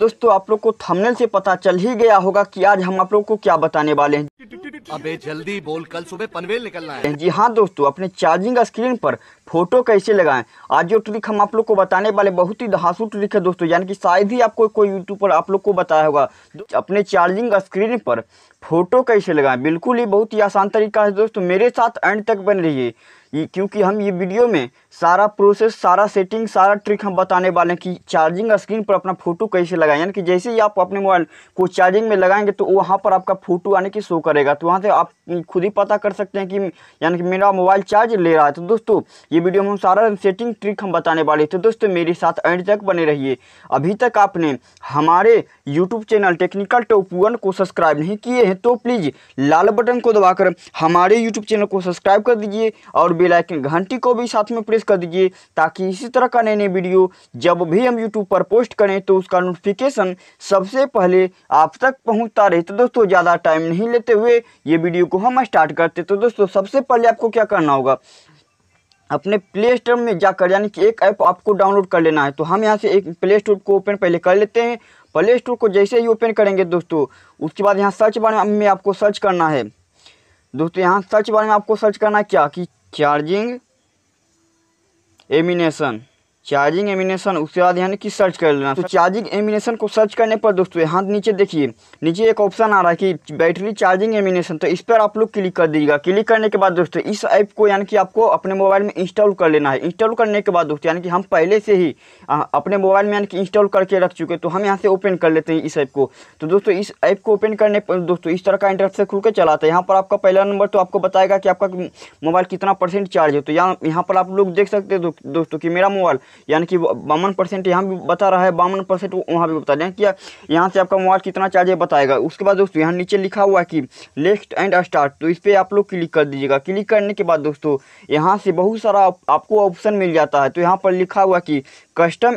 दोस्तों आप लोग को थंबनेल से पता चल ही गया होगा कि आज हम आप लोग को क्या बताने वाले हैं अबे जल्दी बोल कल सुबह पनवेल निकलना है जी हाँ दोस्तों अपने चार्जिंग स्क्रीन पर फोटो कैसे लगाएं आज जो ट्रिक हम आप लोग को बताने वाले बहुत ही धासु ट्रिक है दोस्तों यानी कि शायद ही आपको कोई यूट्यूब पर आप लोग को बताया होगा अपने चार्जिंग स्क्रीन पर फोटो कैसे लगाएं बिल्कुल ही बहुत ही आसान तरीका है दोस्तों मेरे साथ एंड तक बन रही क्योंकि हम ये वीडियो में सारा प्रोसेस सारा सेटिंग सारा ट्रिक हम बताने वाले हैं कि चार्जिंग स्क्रीन पर अपना फ़ोटो कैसे लगाएं यानी कि जैसे ही आप अपने मोबाइल को चार्जिंग में लगाएंगे तो वहाँ पर आपका फ़ोटो आने की शो करेगा तो वहाँ से आप खुद ही पता कर सकते हैं कि यानी कि मेरा मोबाइल चार्ज ले रहा है तो दोस्तों ये वीडियो में हम सारा सेटिंग ट्रिक हम बताने वाले तो दोस्तों मेरे साथ एंड तक बने रहिए अभी तक आपने हमारे YouTube channel technical top one को सब्सक्राइब नहीं किए हैं तो प्लीज़ लाल बटन को दबाकर हमारे यूट्यूब चैनल को सब्सक्राइब कर दीजिए और बेल आइकन घंटी को भी साथ में प्रेस कर दीजिए ताकि इसी तरह का नए नए वीडियो जब भी हम यूट्यूब पर पोस्ट करें तो उसका नोटिफिकेशन सबसे पहले आप तक पहुंचता रहे तो दोस्तों ज़्यादा टाइम नहीं लेते हुए ये वीडियो को हम स्टार्ट करते तो दोस्तों सबसे पहले आपको क्या करना होगा अपने प्ले स्टोर में जाकर यानी कि एक ऐप आपको डाउनलोड कर लेना है तो हम यहाँ से एक प्ले स्टोर को ओपन पहले कर लेते हैं प्ले स्टोर को जैसे ही ओपन करेंगे दोस्तों उसके बाद यहाँ सर्च बार में आपको सर्च करना है दोस्तों यहाँ सर्च बार में आपको सर्च करना है क्या कि चार्जिंग एमिनेसन चार्जिंग एमिनेशन उसके बाद यानी कि सर्च कर लेना तो चार्जिंग एमिनेशन को सर्च करने पर दोस्तों यहाँ नीचे देखिए नीचे एक ऑप्शन आ रहा है कि बैटरी चार्जिंग एमिनेशन तो इस पर आप लोग क्लिक कर दीजिएगा क्लिक करने के बाद दोस्तों इस ऐप को यानी कि आपको अपने मोबाइल में इंस्टॉल कर लेना है इंस्टॉल करने के बाद दोस्तों यानी कि हम पहले से ही अपने मोबाइल में यानी कि इंस्टॉल करके रख चुके तो हम यहाँ से ओपन कर लेते हैं इस ऐप को तो दोस्तों इस ऐप को ओपन करने पर दोस्तों इस तरह का इंटरफेस खुल के चलाता है यहाँ पर आपका पहला नंबर तो आपको बताएगा कि आपका मोबाइल कितना परसेंट चार्ज है तो यहाँ यहाँ पर आप लोग देख सकते हैं दोस्तों कि मेरा मोबाइल यानी कि बावन परसेंट यहाँ भी बता रहा है बावन परसेंट वहाँ भी बता रहे कि यहाँ से आपका मोबाइल कितना चार्ज है बताएगा उसके बाद दोस्तों यहाँ नीचे लिखा हुआ है कि लेफ्ट एंड स्टार्ट तो इस पर आप लोग क्लिक कर दीजिएगा क्लिक करने के बाद दोस्तों यहाँ से बहुत सारा आपको ऑप्शन मिल जाता है तो यहाँ पर लिखा हुआ कि कस्टम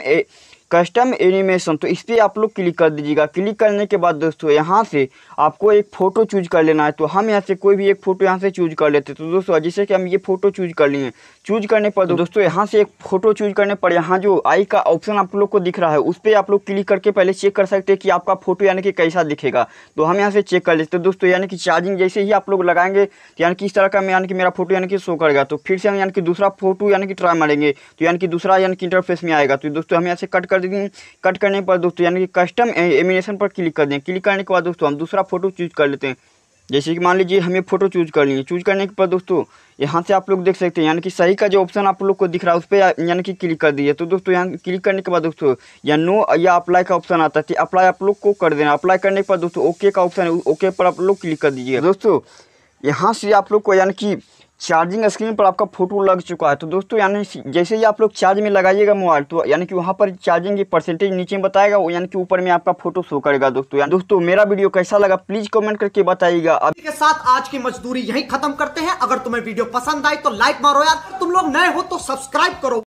कस्टम एनिमेशन तो इस पर आप लोग क्लिक कर दीजिएगा क्लिक करने के बाद दोस्तों यहाँ से आपको एक फ़ोटो चूज कर लेना है तो हम यहाँ से कोई भी एक फ़ोटो यहाँ से चूज कर लेते हैं तो दोस्तों जैसे कि हम ये फ़ोटो चूज कर लिए चूज करने पर दोस्तों यहाँ से एक फ़ोटो चूज करने पर यहाँ जो आई का ऑप्शन आप लोग को दिख रहा है उस पर आप लोग क्लिक करके पहले चेक कर सकते हैं कि आपका फ़ोटो यानी कि कैसा दिखेगा तो हम यहाँ से चेक कर लेते हैं तो दोस्तों यानी कि चार्जिंग जैसे ही आप लोग लगाएंगे यानी कि इस तरह का यानी कि मेरा फोटो यानी कि शो करेगा तो फिर से हम यानी कि दूसरा फोटो यानी कि ट्राई मारेंगे तो यानी कि दूसरा यानी कि इंटरफेस में आएगा तो दोस्तों हम यहाँ से कट कर कर देंगे कट करने के बाद दोस्तों यानी कि कस्टम एमिनेशन पर क्लिक कर दें क्लिक करने के बाद दोस्तों हम दूसरा फोटो चूज कर लेते हैं जैसे कि मान लीजिए हमें फ़ोटो चूज कर लिए चूज करने के बाद दोस्तों यहाँ से आप लोग देख सकते हैं यानी कि सही का जो ऑप्शन आप लोग को दिख रहा है उस पर यानी कि क्लिक कर दीजिए तो दोस्तों यहाँ क्लिक करने के बाद दोस्तों या नो या अप्लाई का ऑप्शन आता है अप्लाई तो आप लोग को कर देना अप्लाई करने के बाद दोस्तों ओके का ऑप्शन है ओके पर आप लोग क्लिक कर दीजिए दोस्तों यहाँ से आप लोग को यानी कि चार्जिंग स्क्रीन पर आपका फोटो लग चुका है तो दोस्तों यानी जैसे ही आप लोग चार्ज में लगाइएगा मोबाइल तो यानी कि वहाँ पर चार्जिंग की परसेंटेज नीचे बताएगा यानी कि ऊपर में आपका फोटो शो करेगा दोस्तों यानी दोस्तों मेरा वीडियो कैसा लगा प्लीज कमेंट करके बताइएगा अब के साथ आज की मजदूरी यही खत्म करते हैं अगर तुम्हें वीडियो पसंद आई तो लाइक मारो यार तुम लोग नए हो तो सब्सक्राइब करो